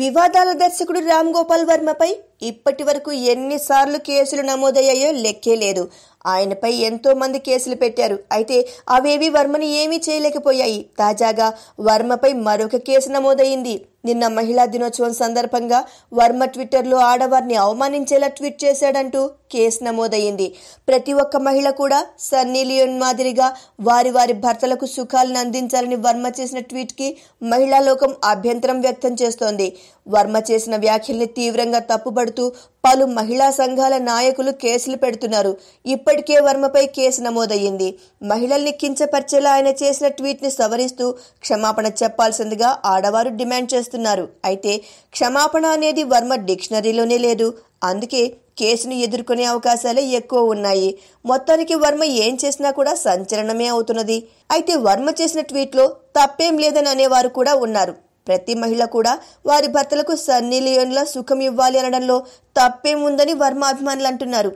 వివాదాల దర్శకుడు రామ్ గోపాల్ వర్మపై ఇప్పటి వరకు ఎన్నిసార్లు కేసులు నమోదయ్యాయో లెక్కే లేదు ఆయనపై ఎంతో మంది కేసులు పెట్టారు అయితే అవేవి వర్మని ఏమీ చేయలేకపోయాయి తాజాగా వర్మపై మరొక కేసు నమోదయ్యింది నిన్న మహిళా దినోత్సవం సందర్భంగా వర్మ ట్విట్టర్లో ఆడవారిని అవమానించేలా ట్వీట్ చేశాడంటూ కేసు నమోదయ్యింది ప్రతి ఒక్క మహిళ కూడా సన్నీ లియోన్ మాదిరిగా వారి వారి భర్తలకు సుఖాలను అందించాలని వర్మ చేసిన ట్వీట్కి మహిళా లోకం అభ్యంతరం వ్యక్తం చేస్తోంది వర్మ చేసిన వ్యాఖ్యల్ని తీవ్రంగా తప్పుపడుతూ పలు మహిళా సంఘాల నాయకులు కేసులు పెడుతున్నారు ఇప్పటికే వర్మపై కేసు నమోదయ్యింది మహిళల్ని కించపరిచేలా ఆయన చేసిన ట్వీట్ని సవరిస్తూ క్షమాపణ చెప్పాల్సిందిగా ఆడవారు డిమాండ్ చేస్తున్నారు అయితే క్షమాపణ అనేది వర్మ డిక్షనరీలోనే లేదు అందుకే కేసును ఎదుర్కొనే అవకాశాలే ఎక్కువ ఉన్నాయి మొత్తానికి వర్మ ఏం చేసినా కూడా సంచలనమే అవుతున్నది అయితే వర్మ చేసిన ట్వీట్లో తప్పేం లేదని అనేవారు కూడా ఉన్నారు ప్రతి మహిళ కూడా వారి భర్తలకు సన్నీ లియోన్ల సుఖం ఇవ్వాలి అనడంలో తప్పేముందని వర్మ అభిమానులు అంటున్నారు